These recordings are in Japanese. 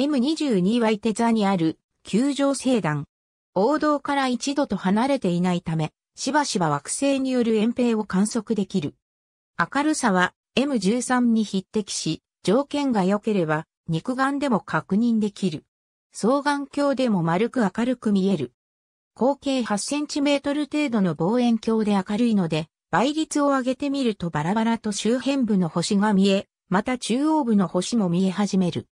M22Y テザにある球状星団。王道から一度と離れていないため、しばしば惑星による遠平を観測できる。明るさは M13 に匹敵し、条件が良ければ肉眼でも確認できる。双眼鏡でも丸く明るく見える。口径8センチメートル程度の望遠鏡で明るいので、倍率を上げてみるとバラバラと周辺部の星が見え、また中央部の星も見え始める。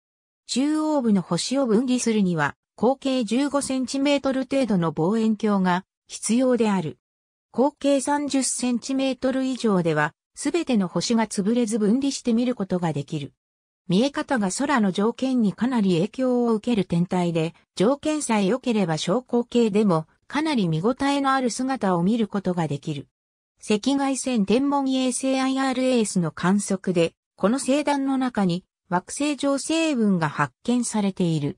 中央部の星を分離するには、口径 15cm 程度の望遠鏡が必要である。口径 30cm 以上では、すべての星が潰れず分離して見ることができる。見え方が空の条件にかなり影響を受ける天体で、条件さえ良ければ小降系でもかなり見応えのある姿を見ることができる。赤外線天文衛星 IRAS の観測で、この星団の中に惑星上成分が発見されている。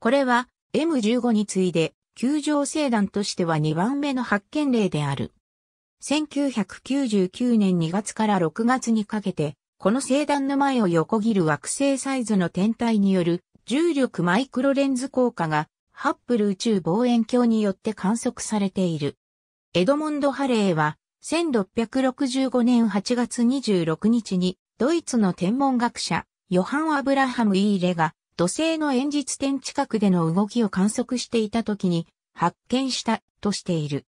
これは M15 に次いで、球状星団としては2番目の発見例である。1999年2月から6月にかけて、この星団の前を横切る惑星サイズの天体による重力マイクロレンズ効果がハッブル宇宙望遠鏡によって観測されている。エドモンド・ハレーは1665年8月26日にドイツの天文学者ヨハン・アブラハム・イーレが土星の演実点近くでの動きを観測していた時に発見したとしている。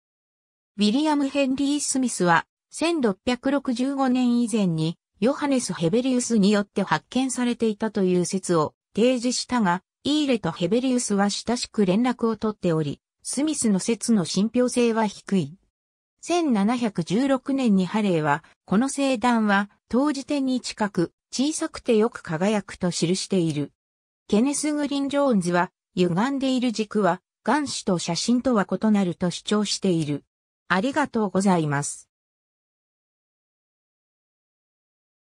ウィリアム・ヘンリー・スミスは1665年以前にヨハネス・ヘベリウスによって発見されていたという説を提示したが、イーレとヘベリウスは親しく連絡を取っており、スミスの説の信憑性は低い。1716年にハレーは、この星団は当時点に近く小さくてよく輝くと記している。ケネス・グリン・ジョーンズは、歪んでいる軸は、岩子と写真とは異なると主張している。ありがとうございます。